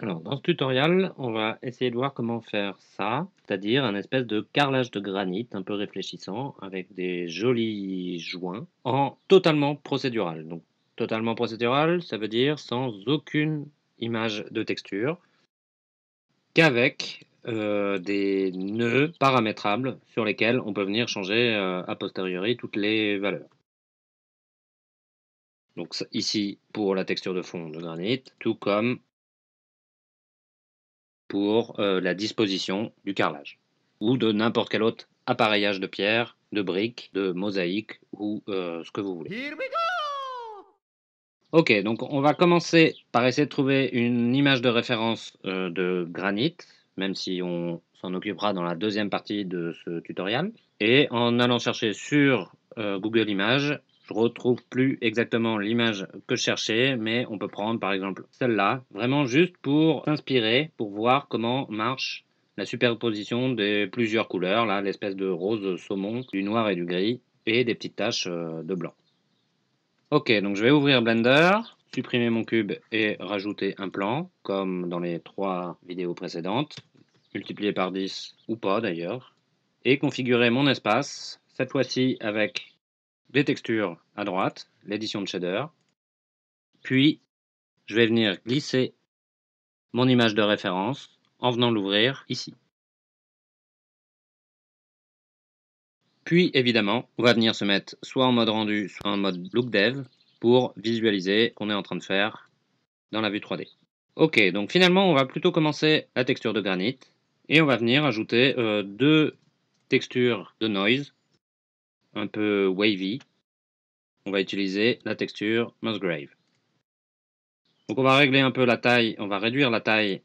Alors, dans ce tutoriel, on va essayer de voir comment faire ça, c'est-à-dire un espèce de carrelage de granit un peu réfléchissant avec des jolis joints en totalement procédural. Donc, totalement procédural, ça veut dire sans aucune image de texture qu'avec euh, des nœuds paramétrables sur lesquels on peut venir changer euh, a posteriori toutes les valeurs. Donc ici pour la texture de fond de granit, tout comme pour euh, la disposition du carrelage ou de n'importe quel autre appareillage de pierre, de briques, de mosaïques ou euh, ce que vous voulez. ok, donc on va commencer par essayer de trouver une image de référence euh, de granit, même si on s'en occupera dans la deuxième partie de ce tutoriel. Et en allant chercher sur Google Images, je retrouve plus exactement l'image que je cherchais, mais on peut prendre par exemple celle-là, vraiment juste pour s'inspirer, pour voir comment marche la superposition des plusieurs couleurs, là, l'espèce de rose saumon, du noir et du gris, et des petites taches euh, de blanc. Ok, donc je vais ouvrir Blender, supprimer mon cube et rajouter un plan, comme dans les trois vidéos précédentes, multiplié par 10 ou pas d'ailleurs, et configurer mon espace, cette fois-ci avec textures à droite, l'édition de shader. Puis, je vais venir glisser mon image de référence en venant l'ouvrir ici. Puis, évidemment, on va venir se mettre soit en mode rendu, soit en mode look dev pour visualiser ce qu'on est en train de faire dans la vue 3D. Ok, donc finalement, on va plutôt commencer la texture de granit et on va venir ajouter euh, deux textures de noise un peu wavy, on va utiliser la texture Musgrave. Donc on va régler un peu la taille, on va réduire la taille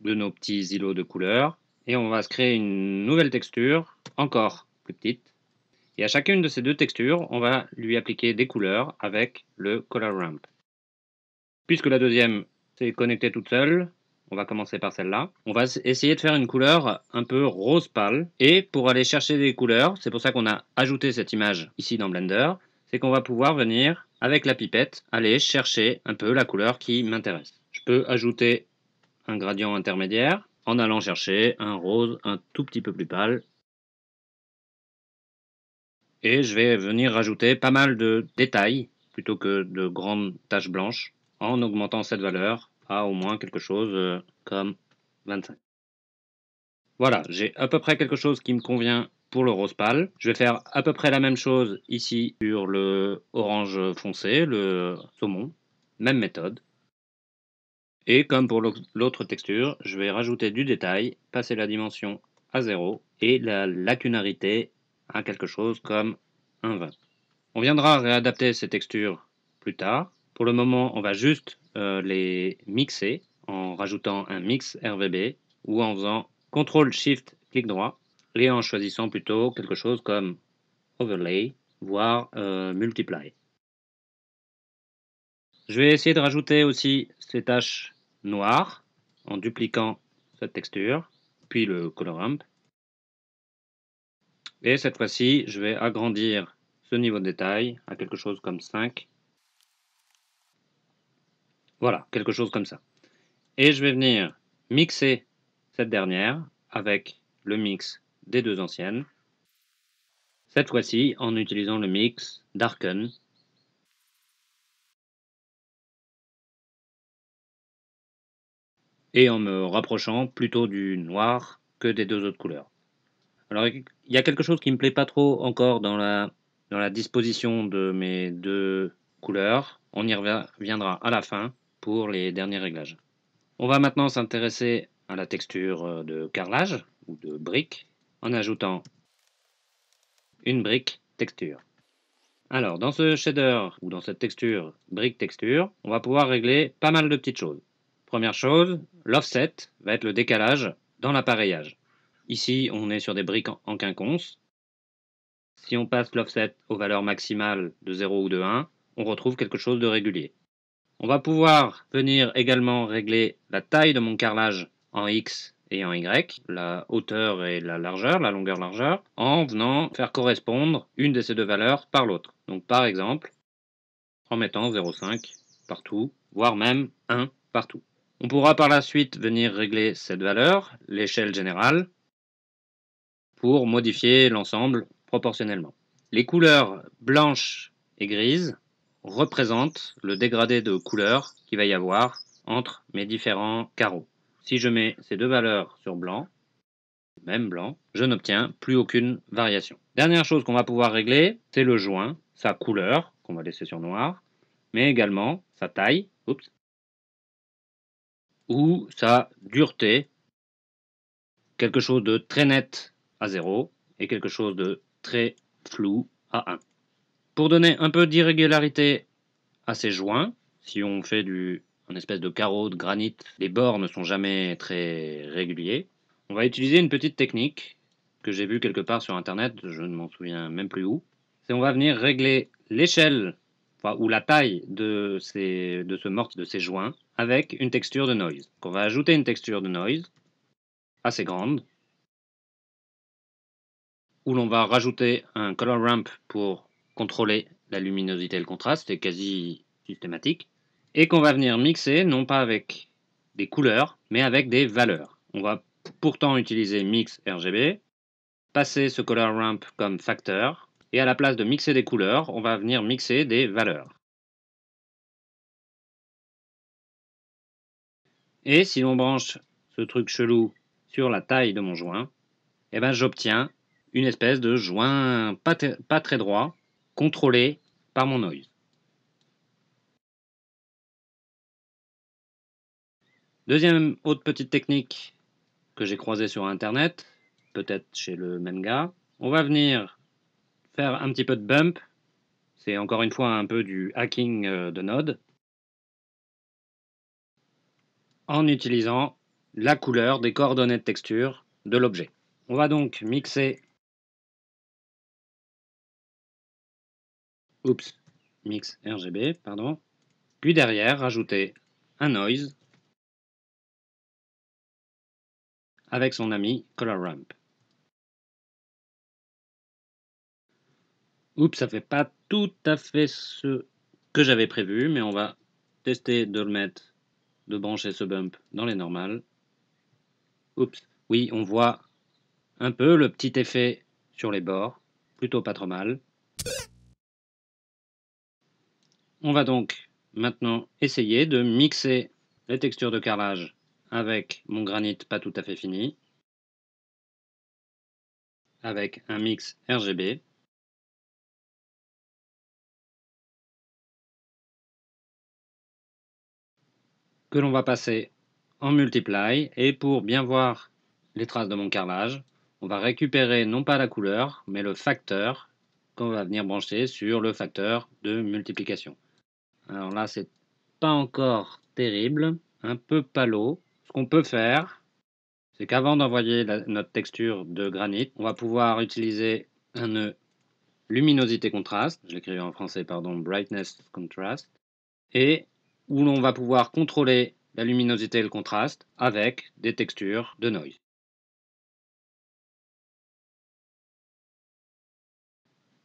de nos petits îlots de couleurs et on va se créer une nouvelle texture, encore plus petite. Et à chacune de ces deux textures, on va lui appliquer des couleurs avec le Color Ramp. Puisque la deuxième s'est connectée toute seule, on va commencer par celle-là. On va essayer de faire une couleur un peu rose pâle. Et pour aller chercher des couleurs, c'est pour ça qu'on a ajouté cette image ici dans Blender, c'est qu'on va pouvoir venir avec la pipette aller chercher un peu la couleur qui m'intéresse. Je peux ajouter un gradient intermédiaire en allant chercher un rose un tout petit peu plus pâle et je vais venir rajouter pas mal de détails plutôt que de grandes taches blanches en augmentant cette valeur à au moins quelque chose euh, comme 25. Voilà, j'ai à peu près quelque chose qui me convient pour le rose pâle. Je vais faire à peu près la même chose ici sur le orange foncé, le saumon. Même méthode. Et comme pour l'autre texture, je vais rajouter du détail, passer la dimension à 0 et la lacunarité à quelque chose comme un 1,20. On viendra réadapter ces textures plus tard. Pour le moment, on va juste euh, les mixer en rajoutant un mix RVB ou en faisant CTRL SHIFT clic droit et en choisissant plutôt quelque chose comme Overlay, voire euh, Multiply. Je vais essayer de rajouter aussi ces taches noires en dupliquant cette texture, puis le color ramp. Et cette fois-ci, je vais agrandir ce niveau de détail à quelque chose comme 5 voilà, quelque chose comme ça. Et je vais venir mixer cette dernière avec le mix des deux anciennes. Cette fois-ci en utilisant le mix Darken et en me rapprochant plutôt du noir que des deux autres couleurs. Alors il y a quelque chose qui me plaît pas trop encore dans la disposition de mes deux couleurs, on y reviendra à la fin pour les derniers réglages. On va maintenant s'intéresser à la texture euh, de carrelage ou de brique en ajoutant une brique texture. Alors dans ce shader ou dans cette texture brique texture, on va pouvoir régler pas mal de petites choses. Première chose, l'offset va être le décalage dans l'appareillage. Ici on est sur des briques en quinconce. Si on passe l'offset aux valeurs maximales de 0 ou de 1, on retrouve quelque chose de régulier. On va pouvoir venir également régler la taille de mon carrelage en X et en Y, la hauteur et la largeur, la longueur-largeur, en venant faire correspondre une de ces deux valeurs par l'autre. Donc par exemple, en mettant 0,5 partout, voire même 1 partout. On pourra par la suite venir régler cette valeur, l'échelle générale, pour modifier l'ensemble proportionnellement. Les couleurs blanches et grises représente le dégradé de couleur qu'il va y avoir entre mes différents carreaux. Si je mets ces deux valeurs sur blanc, même blanc, je n'obtiens plus aucune variation. Dernière chose qu'on va pouvoir régler, c'est le joint, sa couleur, qu'on va laisser sur noir, mais également sa taille, ou sa dureté, quelque chose de très net à 0 et quelque chose de très flou à 1. Pour donner un peu d'irrégularité à ces joints, si on fait un espèce de carreau de granit, les bords ne sont jamais très réguliers. On va utiliser une petite technique que j'ai vue quelque part sur internet, je ne m'en souviens même plus où. C'est on va venir régler l'échelle ou la taille de, ces, de ce mortier, de ces joints, avec une texture de noise. on va ajouter une texture de noise assez grande, où l'on va rajouter un color ramp pour contrôler la luminosité et le contraste, c'est quasi systématique, et qu'on va venir mixer, non pas avec des couleurs, mais avec des valeurs. On va pourtant utiliser mix RGB, passer ce color ramp comme facteur, et à la place de mixer des couleurs, on va venir mixer des valeurs. Et si on branche ce truc chelou sur la taille de mon joint, eh ben, j'obtiens une espèce de joint pas très droit, Contrôlé par mon noise. Deuxième autre petite technique que j'ai croisée sur Internet, peut-être chez le même gars, on va venir faire un petit peu de bump. C'est encore une fois un peu du hacking euh, de Node. En utilisant la couleur des coordonnées de texture de l'objet. On va donc mixer Oups, mix RGB, pardon. Puis derrière, rajouter un noise avec son ami Color Ramp. Oups, ça fait pas tout à fait ce que j'avais prévu, mais on va tester de le mettre, de brancher ce bump dans les normales. Oups, oui, on voit un peu le petit effet sur les bords, plutôt pas trop mal. On va donc maintenant essayer de mixer les textures de carrelage avec mon granit pas tout à fait fini, avec un mix RGB. que l'on va passer en multiply et pour bien voir les traces de mon carrelage, on va récupérer non pas la couleur mais le facteur qu'on va venir brancher sur le facteur de multiplication. Alors là, c'est pas encore terrible, un peu palo. Ce qu'on peut faire, c'est qu'avant d'envoyer notre texture de granit, on va pouvoir utiliser un nœud luminosité contraste, je l'écris en français, pardon, brightness contrast, et où l'on va pouvoir contrôler la luminosité et le contraste avec des textures de noise.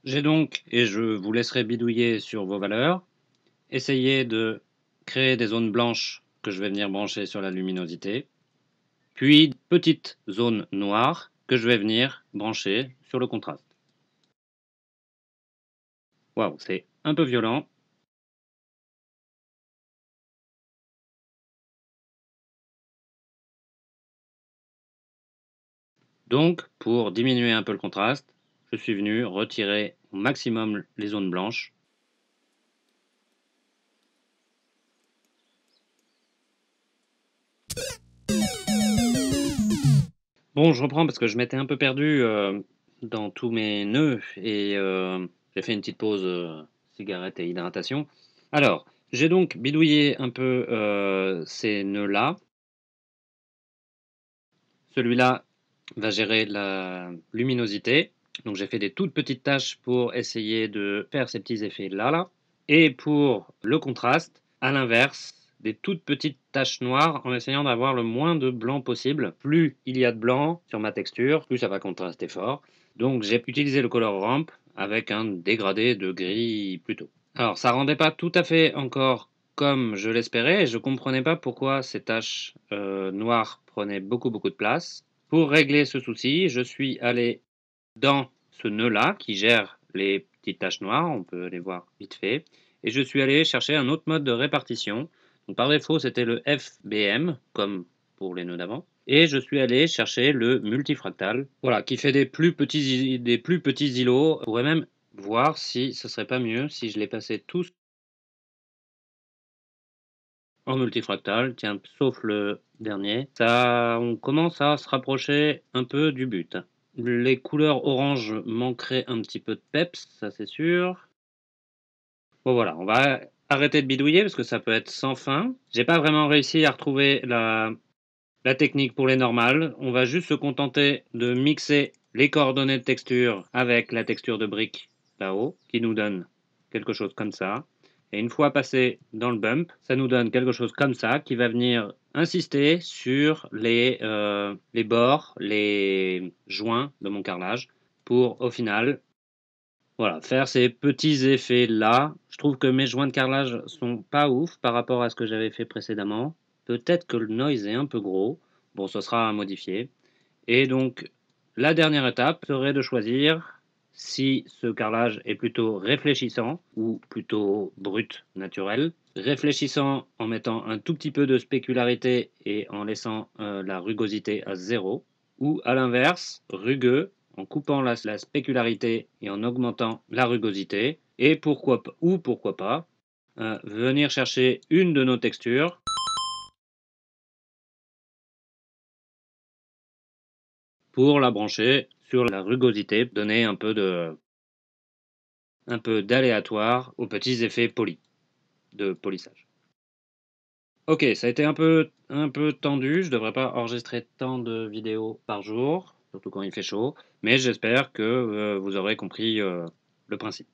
J'ai donc, et je vous laisserai bidouiller sur vos valeurs, essayer de créer des zones blanches que je vais venir brancher sur la luminosité, puis petites zones noires que je vais venir brancher sur le contraste. Waouh, c'est un peu violent. Donc, pour diminuer un peu le contraste, je suis venu retirer au maximum les zones blanches Bon, je reprends parce que je m'étais un peu perdu euh, dans tous mes nœuds et euh, j'ai fait une petite pause euh, cigarette et hydratation. Alors, j'ai donc bidouillé un peu ces nœuds-là. Celui-là va gérer la luminosité. Donc j'ai fait des toutes petites tâches pour essayer de faire ces petits effets là là. Et pour le contraste, à l'inverse, des toutes petites taches noires en essayant d'avoir le moins de blanc possible. Plus il y a de blanc sur ma texture, plus ça va contraster fort. Donc j'ai utilisé le color ramp avec un dégradé de gris plutôt. Alors ça rendait pas tout à fait encore comme je l'espérais et je comprenais pas pourquoi ces taches euh, noires prenaient beaucoup beaucoup de place. Pour régler ce souci, je suis allé dans ce nœud là qui gère les petites taches noires, on peut les voir vite fait, et je suis allé chercher un autre mode de répartition par défaut, c'était le FBM, comme pour les nœuds d'avant. Et je suis allé chercher le multifractal, voilà, qui fait des plus petits, des plus petits îlots. On pourrait même voir si ce serait pas mieux si je les passais tous en multifractal, tiens, sauf le dernier. Ça, on commence à se rapprocher un peu du but. Les couleurs orange manqueraient un petit peu de peps, ça c'est sûr. Bon voilà, on va arrêter de bidouiller parce que ça peut être sans fin. J'ai pas vraiment réussi à retrouver la, technique pour les normales. On va juste se contenter de mixer les coordonnées de texture avec la texture de brique là-haut qui nous donne quelque chose comme ça. Et une fois passé dans le bump, ça nous donne quelque chose comme ça qui va venir insister sur les, euh, les bords, les joints de mon carrelage pour au final voilà, faire ces petits effets-là. Je trouve que mes joints de carrelage sont pas ouf par rapport à ce que j'avais fait précédemment. Peut-être que le noise est un peu gros. Bon, ce sera à modifier. Et donc, la dernière étape serait de choisir si ce carrelage est plutôt réfléchissant ou plutôt brut, naturel. Réfléchissant en mettant un tout petit peu de spécularité et en laissant euh, la rugosité à zéro. Ou à l'inverse, rugueux en coupant la, spécularité et en augmentant la rugosité, et pourquoi ou pourquoi pas euh, venir chercher une de nos textures pour la brancher sur la rugosité, donner un peu de un peu d'aléatoire aux petits effets polis de polissage. Ok, ça a été un peu, un peu tendu, je ne devrais pas enregistrer tant de vidéos par jour, surtout quand il fait chaud mais j'espère que euh, vous aurez compris euh, le principe.